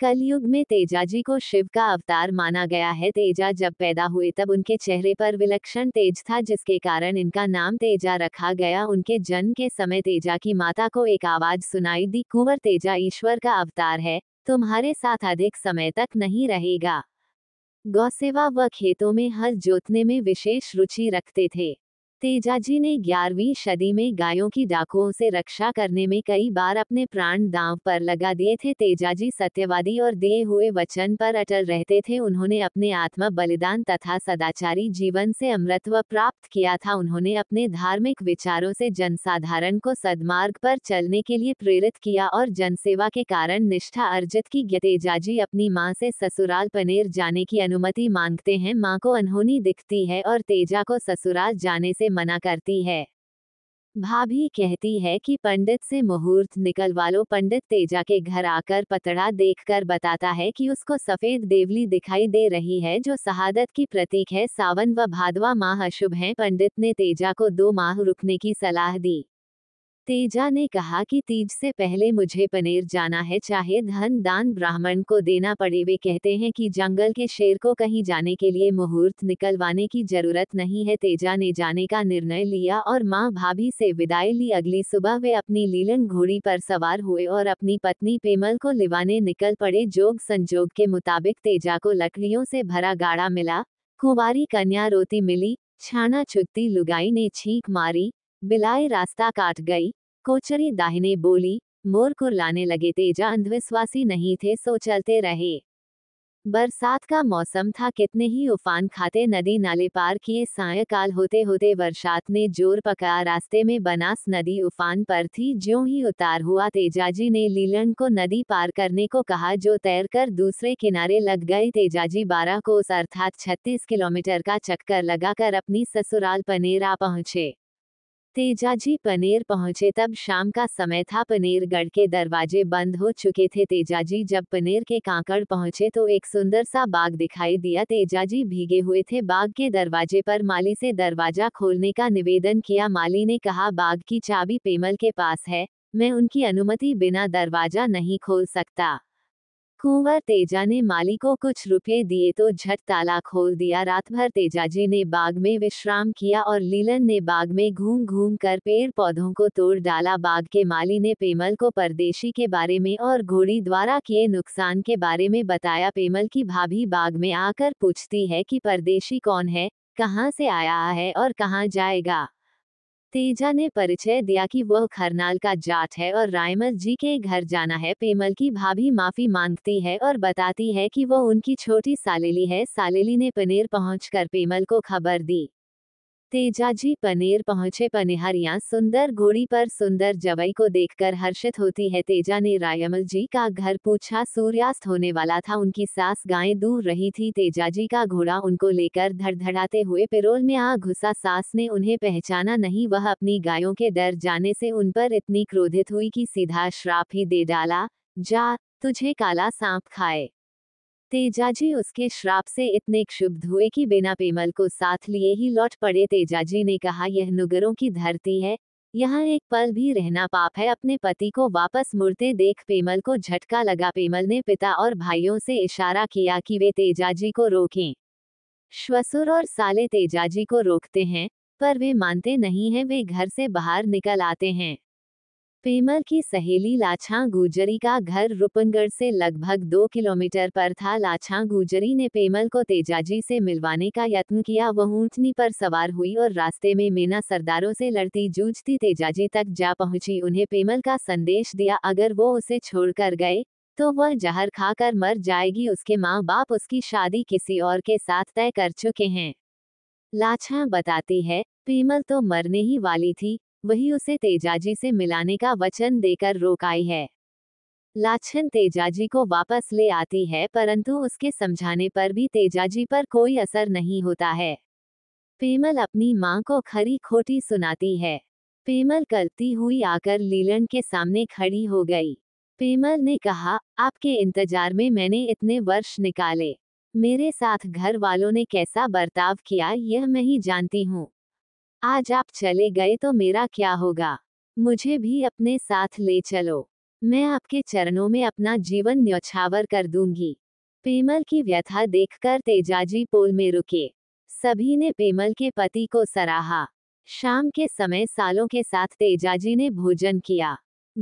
कलयुग में तेजाजी को शिव का अवतार माना गया है तेजा जब पैदा हुए तब उनके चेहरे पर विलक्षण तेज था जिसके कारण इनका नाम तेजा रखा गया उनके जन्म के समय तेजा की माता को एक आवाज सुनाई दी कुंवर तेजा ईश्वर का अवतार है तुम्हारे साथ अधिक समय तक नहीं रहेगा गौसेवा व खेतों में हल जोतने में विशेष रुचि रखते थे तेजाजी ने 11वीं सदी में गायों की डाकुओं से रक्षा करने में कई बार अपने प्राण दांव पर लगा दिए थे तेजाजी सत्यवादी और दिए हुए वचन पर अटल रहते थे उन्होंने अपने आत्मा बलिदान तथा सदाचारी जीवन से अमृतत्व प्राप्त किया था उन्होंने अपने धार्मिक विचारों से जनसाधारण को सदमार्ग पर चलने के लिए प्रेरित किया और जनसेवा के कारण निष्ठा अर्जित की तेजाजी अपनी माँ से ससुराल पनेर जाने की अनुमति मांगते हैं माँ को अनहोनी दिखती है और तेजा को ससुराल जाने से से मना करती है भाभी कहती है कि पंडित से मुहूर्त निकल लो पंडित तेजा के घर आकर पतड़ा देखकर बताता है कि उसको सफेद देवली दिखाई दे रही है जो शहादत की प्रतीक है सावन व भादवा माह अशुभ हैं पंडित ने तेजा को दो माह रुकने की सलाह दी तेजा ने कहा कि तीज से पहले मुझे पनेर जाना है चाहे धन दान ब्राह्मण को देना पड़े वे कहते हैं कि जंगल के शेर को कहीं जाने के लिए मुहूर्त निकलवाने की जरूरत नहीं है तेजा ने जाने का निर्णय लिया और माँ भाभी से विदाई ली अगली सुबह वे अपनी लीलन घोड़ी पर सवार हुए और अपनी पत्नी पेमल को लिवाने निकल पड़े जोग संजोग के मुताबिक तेजा को लकड़ियों से भरा गाड़ा मिला कुंवारी कन्या रोती मिली छाना छुत्ती लुगाई ने छींक मारी बिलाए रास्ता काट गई कोचरी दाहिने बोली मोर को लाने लगे तेजा अंधविश्वासी नहीं थे सो चलते रहे बरसात का मौसम था कितने ही उफान खाते नदी नाले पार किए सायकाल होते होते बरसात ने जोर पकड़ा रास्ते में बनास नदी उफान पर थी ज्यों ही उतार हुआ तेजाजी ने लीलन को नदी पार करने को कहा जो तैरकर दूसरे किनारे लग गए तेजाजी बारह को उस अर्थात छत्तीस किलोमीटर का चक्कर लगाकर अपनी ससुराल पनेरा पहुंचे तेजाजी पनीर पहुंचे तब शाम का समय था गढ़ के दरवाजे बंद हो चुके थे तेजाजी जब पनीर के कांकड़ पहुंचे तो एक सुंदर सा बाग दिखाई दिया तेजाजी भीगे हुए थे बाग के दरवाजे पर माली से दरवाजा खोलने का निवेदन किया माली ने कहा बाग की चाबी पेमल के पास है मैं उनकी अनुमति बिना दरवाजा नहीं खोल सकता कुंवर तेजा ने माली को कुछ रुपए दिए तो झट ताला खोल दिया रात भर तेजाजी ने बाग में विश्राम किया और लीलन ने बाग में घूम घूम कर पेड़ पौधों को तोड़ डाला बाग के माली ने पेमल को परदेशी के बारे में और घोड़ी द्वारा किए नुकसान के बारे में बताया पेमल की भाभी बाग में आकर पूछती है कि परदेशी कौन है कहाँ से आया है और कहाँ जाएगा तेजा ने परिचय दिया कि वह खरनाल का जाट है और रायमल जी के घर जाना है पेमल की भाभी माफी मांगती है और बताती है कि वो उनकी छोटी सालेली है सालेली ने पनेर पहुंचकर पेमल को खबर दी तेजाजी पनेर पहुंचे पनिहरियां सुंदर घोड़ी पर सुंदर जवई को देखकर हर्षित होती है तेजा ने रायमल जी का घर पूछा सूर्यास्त होने वाला था उनकी सास गाय दूर रही थी तेजाजी का घोड़ा उनको लेकर धड़धड़ाते हुए पिरोल में आ घुसा सास ने उन्हें पहचाना नहीं वह अपनी गायों के डर जाने से उन पर इतनी क्रोधित हुई कि सीधा श्राप ही दे डाला जा तुझे काला सांप खाए तेजाजी उसके श्राप से इतने क्षुब्ध हुए कि बिना पेमल को साथ लिए ही लौट पड़े तेजाजी ने कहा यह नुगरों की धरती है यहाँ एक पल भी रहना पाप है अपने पति को वापस मुड़ते देख पेमल को झटका लगा पेमल ने पिता और भाइयों से इशारा किया कि वे तेजाजी को रोकें श्वसुर और साले तेजाजी को रोकते हैं पर वे मानते नहीं हैं वे घर से बाहर निकल आते हैं पेमल की सहेली लाछा गुजरी का घर रूपनगढ़ से लगभग दो किलोमीटर पर था लाछा गुजरी ने पेमल को तेजाजी से मिलवाने का यत्न किया वह ऊंटनी पर सवार हुई और रास्ते में मीना सरदारों से लड़ती जूझती तेजाजी तक जा पहुंची उन्हें पेमल का संदेश दिया अगर वो उसे छोड़कर गए तो वह जहर खाकर मर जाएगी उसके माँ बाप उसकी शादी किसी और के साथ तय कर चुके हैं लाछा बताती है पेमल तो मरने ही वाली थी वही उसे तेजाजी से मिलाने का वचन देकर रोक आई है लाछन तेजाजी को वापस ले आती है परंतु उसके समझाने पर भी तेजाजी पर कोई असर नहीं होता है पेमल अपनी माँ को खरी खोटी सुनाती है पेमल करती हुई आकर लीलन के सामने खड़ी हो गई पेमल ने कहा आपके इंतजार में मैंने इतने वर्ष निकाले मेरे साथ घर वालों ने कैसा बर्ताव किया यह मैं ही जानती हूँ आज आप चले गए तो मेरा क्या होगा मुझे भी अपने साथ ले चलो मैं आपके चरणों में अपना जीवन न्यौछावर कर दूंगी पेमल की व्यथा देखकर तेजाजी पोल में रुके सभी ने पेमल के पति को सराहा शाम के समय सालों के साथ तेजाजी ने भोजन किया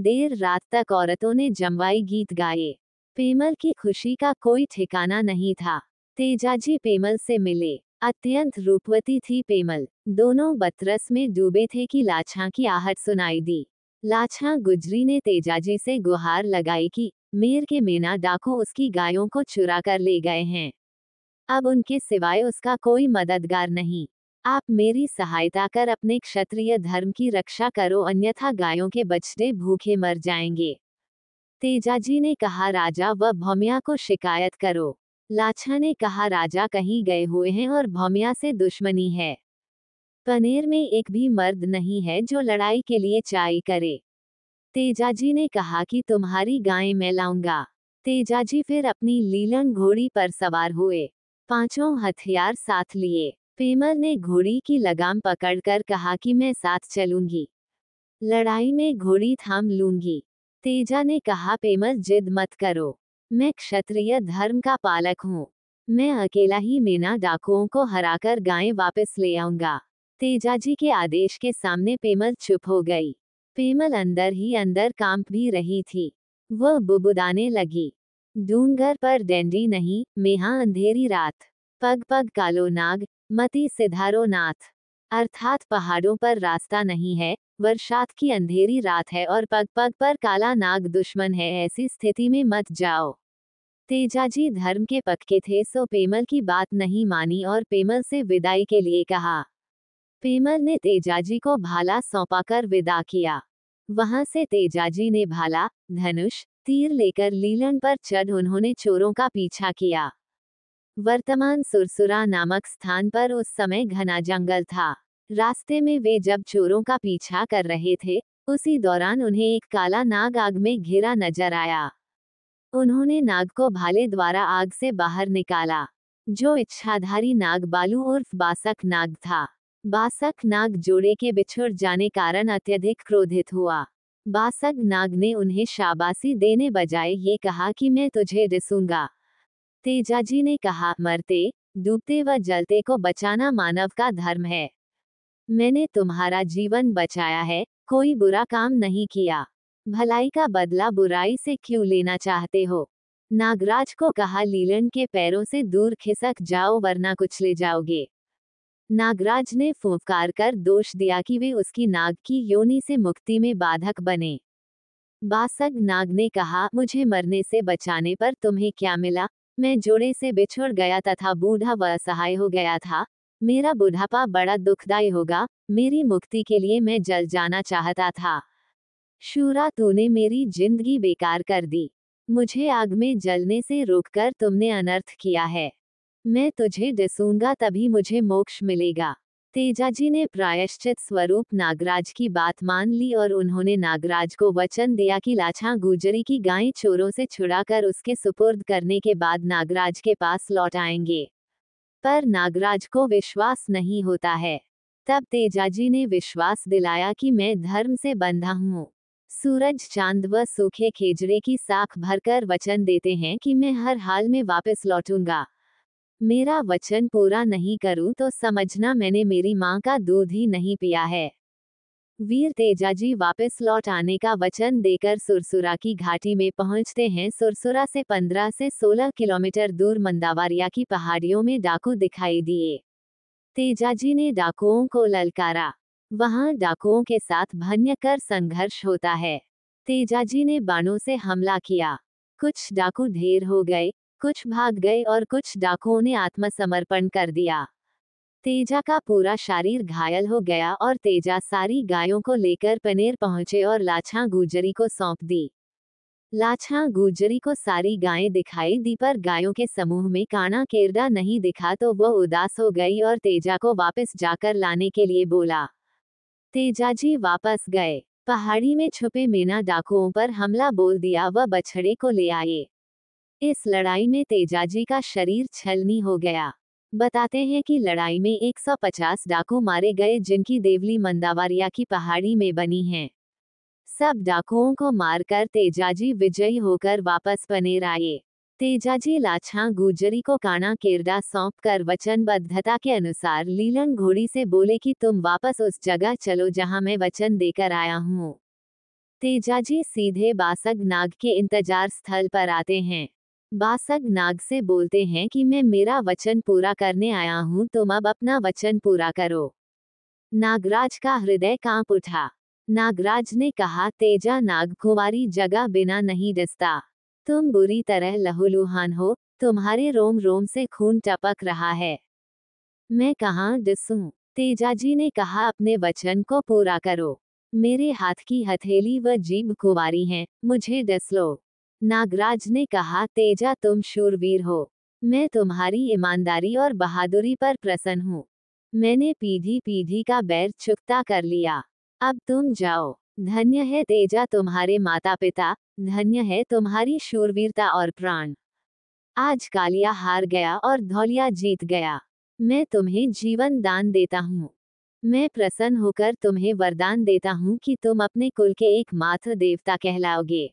देर रात तक औरतों ने जमवाई गीत गाए पेमल की खुशी का कोई ठिकाना नहीं था तेजाजी पेमल से मिले अत्यंत रूपवती थी पेमल दोनों बतरस में डूबे थे कि लाछा की आहट सुनाई दी लाछा गुजरी ने तेजाजी से गुहार लगाई कि मेर के मीना डाको उसकी गायों को चुरा कर ले गए हैं अब उनके सिवाय उसका कोई मददगार नहीं आप मेरी सहायता कर अपने क्षत्रिय धर्म की रक्षा करो अन्यथा गायों के बछड़े भूखे मर जाएंगे तेजाजी ने कहा राजा व भौमिया को शिकायत करो लाछा ने कहा राजा कहीं गए हुए हैं और भौमिया से दुश्मनी है पनेर में एक भी मर्द नहीं है जो लड़ाई के लिए चाय करे तेजाजी ने कहा कि तुम्हारी गाय मैं लाऊंगा तेजाजी फिर अपनी लीलन घोड़ी पर सवार हुए पांचों हथियार साथ लिए पेमल ने घोड़ी की लगाम पकड़कर कहा कि मैं साथ चलूंगी लड़ाई में घोड़ी थाम लूंगी तेजा ने कहा पेमल जिद मत करो मैं क्षत्रिय धर्म का पालक हूँ मैं अकेला ही मीना डाकुओं को हराकर गायें वापस ले आऊंगा तेजाजी के आदेश के सामने पेमल चुप हो गई पेमल अंदर ही अंदर कांप भी रही थी वह बुबुदाने लगी डूंगर पर डेंडी नहीं मेहा अंधेरी रात पग पग कालो नाग मती सिधारो नाथ अर्थात पहाड़ों पर रास्ता नहीं है वर्षात की अंधेरी रात है और पग पग पर काला नाग दुश्मन है ऐसी स्थिति में मत जाओ तेजाजी धर्म के पक्के थे सो पेमल की बात नहीं मानी और पेमल से विदाई के लिए कहा पेमल ने तेजाजी को भाला सौंपा कर विदा किया वहां से तेजाजी ने भाला धनुष तीर लेकर लीलन पर चढ़ उन्होंने चोरों का पीछा किया वर्तमान सुरसुरा नामक स्थान पर उस समय घना जंगल था रास्ते में वे जब चोरों का पीछा कर रहे थे उसी दौरान उन्हें एक काला नाग आग में घिरा नजर आया उन्होंने नाग को भाले द्वारा आग से बाहर निकाला जो इच्छाधारी नाग बालू उर्फ बासक नाग था बासक नाग जोड़े के बिछुड़ जाने कारण अत्यधिक क्रोधित हुआ बासक नाग ने उन्हें शाबाशी देने बजाय ये कहा कि मैं तुझे रिसूंगा तेजाजी ने कहा मरते डूबते व जलते को बचाना मानव का धर्म है मैंने तुम्हारा जीवन बचाया है कोई बुरा काम नहीं किया भलाई का बदला बुराई से क्यों लेना चाहते हो नागराज को कहा लीलन के पैरों से दूर खिसक जाओ वरना कुछ ले जाओगे नागराज ने फूंफकार कर दोष दिया कि वे उसकी नाग की योनि से मुक्ति में बाधक बने बासग नाग ने कहा मुझे मरने से बचाने पर तुम्हें क्या मिला मैं जोड़े से बिछुड़ गया तथा बूढ़ा व असहाय हो गया था मेरा बुढ़ापा बड़ा दुखदायी होगा मेरी मुक्ति के लिए मैं जल जाना चाहता था शूरा तूने मेरी जिंदगी बेकार कर दी मुझे आग में जलने से रोककर तुमने अनर्थ किया है मैं तुझे डिसूंगा तभी मुझे मोक्ष मिलेगा तेजाजी ने प्रायश्चित स्वरूप नागराज की बात मान ली और उन्होंने नागराज को वचन दिया कि लाछा गुजरी की गायें चोरों से छुड़ाकर उसके सुपुर्द करने के बाद नागराज के पास लौट आएंगे पर नागराज को विश्वास नहीं होता है तब तेजाजी ने विश्वास दिलाया कि मैं धर्म से बंधा हूँ सूरज चांद व सूखे खेजड़े की साख भरकर वचन देते हैं कि मैं हर हाल में वापस लौटूंगा मेरा वचन पूरा नहीं करूं तो समझना मैंने मेरी माँ का दूध ही नहीं पिया है वीर तेजाजी वापस लौट आने का वचन देकर सुरसुरा की घाटी में पहुंचते हैं सुरसुरा से 15 से 16 किलोमीटर दूर मंदावारिया की पहाड़ियों में डाकू दिखाई दिए तेजाजी ने डाकुओं को ललकारा वहां डाकुओं के साथ भन्य कर संघर्ष होता है तेजाजी ने बाणों से हमला किया कुछ डाकू ढेर हो गए कुछ भाग गए और कुछ डाकुओं ने आत्मसमर्पण कर दिया तेजा का पूरा शरीर घायल हो गया और तेजा सारी गायों को लेकर पनेर पहुंचे और लाछा गुजरी को सौंप दी लाछा गुजरी को सारी गायें दिखाई दी पर गायों के समूह में काना केरडा नहीं दिखा तो वो उदास हो गई और तेजा को वापस जाकर लाने के लिए बोला तेजा जी वापस गए पहाड़ी में छुपे मीना डाकुओं पर हमला बोल दिया व बछड़े को ले आए इस लड़ाई में तेजाजी का शरीर छलनी हो गया बताते हैं कि लड़ाई में 150 डाकू मारे गए जिनकी देवली मंदावारिया की पहाड़ी में बनी है सब डाकुओं को मारकर तेजाजी विजयी होकर वापस पनेर आए तेजाजी लाछा गुजरी को काना केरडा सौंप कर वचनबद्धता के अनुसार लीलन घोड़ी से बोले कि तुम वापस उस जगह चलो जहां मैं वचन देकर आया हूँ तेजाजी सीधे बासग नाग के इंतजार स्थल पर आते हैं बासग नाग से बोलते हैं कि मैं मेरा वचन पूरा करने आया हूँ तुम अब अपना वचन पूरा करो नागराज का हृदय कांप उठा नागराज ने कहा तेजा नाग कुमारी जगह बिना नहीं डसता तुम बुरी तरह लहूलुहान हो तुम्हारे रोम रोम से खून टपक रहा है मैं कहा तेजा तेजाजी ने कहा अपने वचन को पूरा करो मेरे हाथ की हथेली व जीभ कुवारी हैं मुझे डस लो नागराज ने कहा तेजा तुम शूरवीर हो मैं तुम्हारी ईमानदारी और बहादुरी पर प्रसन्न हूँ मैंने पीढ़ी पीढ़ी का बैर चुकता कर लिया अब तुम जाओ धन्य है तेजा तुम्हारे माता पिता धन्य है तुम्हारी शूरवीरता और प्राण आज कालिया हार गया और धौलिया जीत गया मैं तुम्हें जीवन दान देता हूँ मैं प्रसन्न होकर तुम्हें वरदान देता हूँ कि तुम अपने कुल के एकमात्र देवता कहलाओगे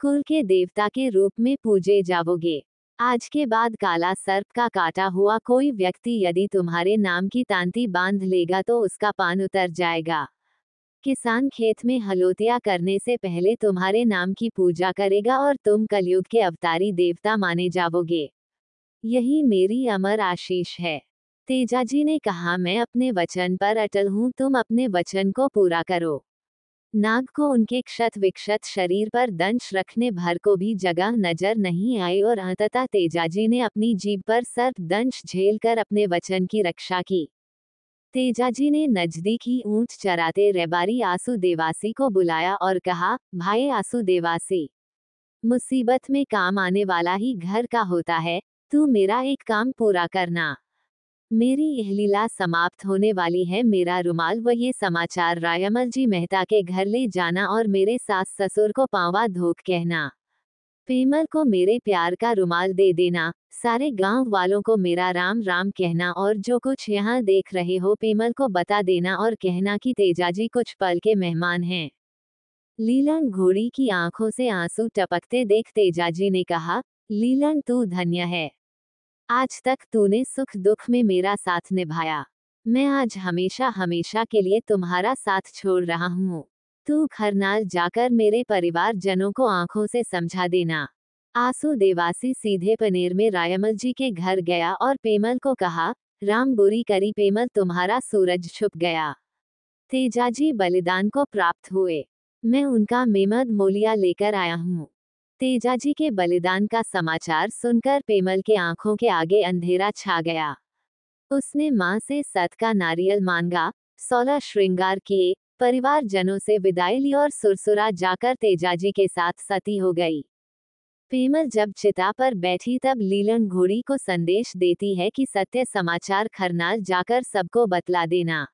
कुल के देवता के रूप में पूजे जाओगे आज के बाद काला सर्प का काटा हुआ कोई व्यक्ति यदि तुम्हारे नाम की तांती बांध लेगा तो उसका पान उतर जाएगा किसान खेत में हलोतिया करने से पहले तुम्हारे नाम की पूजा करेगा और तुम कलयुग के अवतारी देवता माने जाओगे यही मेरी अमर आशीष है तेजाजी ने कहा मैं अपने वचन पर अटल हूँ तुम अपने वचन को पूरा करो नाग को उनके क्षत विक्षत शरीर पर दंश रखने भर को भी जगह नजर नहीं आई और अंततः तेजाजी ने अपनी जीभ पर सर्प दंश झेलकर अपने वचन की रक्षा की तेजाजी ने नजदीक ही ऊंच चराते रेबारी आंसू देवासी को बुलाया और कहा भाई आंसू देवासी मुसीबत में काम आने वाला ही घर का होता है तू मेरा एक काम पूरा करना मेरी यह लीला समाप्त होने वाली है मेरा रुमाल व ये समाचार रायमल जी मेहता के घर ले जाना और मेरे सास ससुर को पावा धोख कहना पेमल को मेरे प्यार का रुमाल दे देना सारे गांव वालों को मेरा राम राम कहना और जो कुछ यहाँ देख रहे हो पेमल को बता देना और कहना कि तेजाजी कुछ पल के मेहमान हैं लीलन घोड़ी की आंखों से आंसू टपकते देख तेजाजी ने कहा लीलन तू धन्य है आज तक तूने सुख दुख में मेरा साथ निभाया मैं आज हमेशा हमेशा के लिए तुम्हारा साथ छोड़ रहा हूँ तू खरनाल जाकर मेरे परिवार जनों को आंखों से समझा देना आंसू देवासी सीधे पनीर में रायमल जी के घर गया और पेमल को कहा राम बुरी करी पेमल तुम्हारा सूरज छुप गया तेजाजी बलिदान को प्राप्त हुए मैं उनका मेमद मोलिया लेकर आया हूँ तेजाजी के बलिदान का समाचार सुनकर पेमल के आंखों के आगे अंधेरा छा गया उसने माँ से सत का नारियल मांगा सोलह श्रृंगार किए परिवार जनों से विदाई ली और सुरसुरा जाकर तेजाजी के साथ सती हो गई पेमल जब चिता पर बैठी तब लीलन घोड़ी को संदेश देती है कि सत्य समाचार खरनाल जाकर सबको बतला देना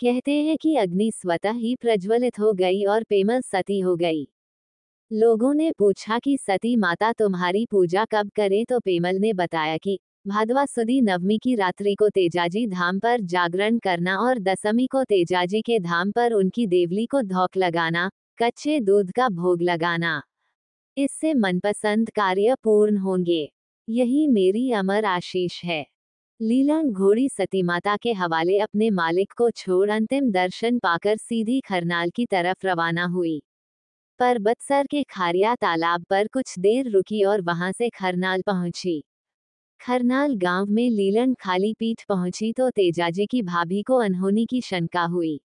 कहते हैं कि अग्नि स्वतः ही प्रज्वलित हो गई और पेमल सती हो गई लोगों ने पूछा कि सती माता तुम्हारी पूजा कब करें तो पेमल ने बताया कि भादवा सुदी नवमी की रात्रि को तेजाजी धाम पर जागरण करना और दसमी को तेजाजी के धाम पर उनकी देवली को धोक लगाना कच्चे दूध का भोग लगाना इससे मनपसंद कार्य पूर्ण होंगे यही मेरी अमर आशीष है लीला घोड़ी सती माता के हवाले अपने मालिक को छोड़ अंतिम दर्शन पाकर सीधी खरनाल की तरफ रवाना हुई बत्सर के खारिया तालाब पर कुछ देर रुकी और वहां से खरनाल पहुंची खरनाल गांव में लीलन खाली पीठ पहुंची तो तेजाजी की भाभी को अनहोनी की शंका हुई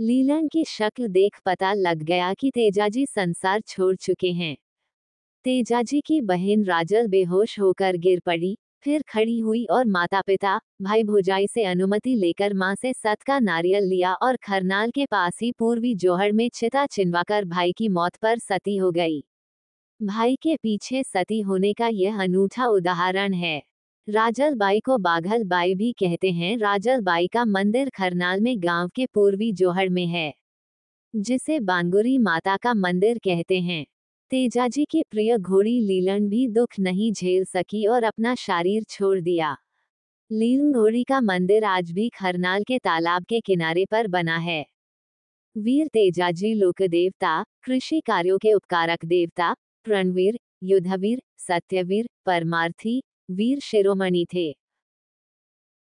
लीलन की शक्ल देख पता लग गया कि तेजाजी संसार छोड़ चुके हैं तेजाजी की बहन राजल बेहोश होकर गिर पड़ी फिर खड़ी हुई और माता पिता भाई भुजाई से अनुमति लेकर माँ से सत का नारियल लिया और खरनाल के पास ही पूर्वी जोहड़ में छिता छिनवाकर भाई की मौत पर सती हो गई भाई के पीछे सती होने का यह अनूठा उदाहरण है राजल बाई को बाघल बाई भी कहते हैं राजल बाई का मंदिर खरनाल में गांव के पूर्वी जोहड़ में है जिसे बांगुरी माता का मंदिर कहते हैं तेजाजी की प्रिय घोड़ी लीलन भी दुख नहीं झेल सकी और अपना शरीर छोड़ दिया लीलन घोड़ी का मंदिर आज भी खरनाल के तालाब के किनारे पर बना है वीर तेजाजी लोक देवता कृषि कार्यों के उपकारक देवता प्रणवीर युद्धवीर सत्यवीर परमार्थी वीर शिरोमणि थे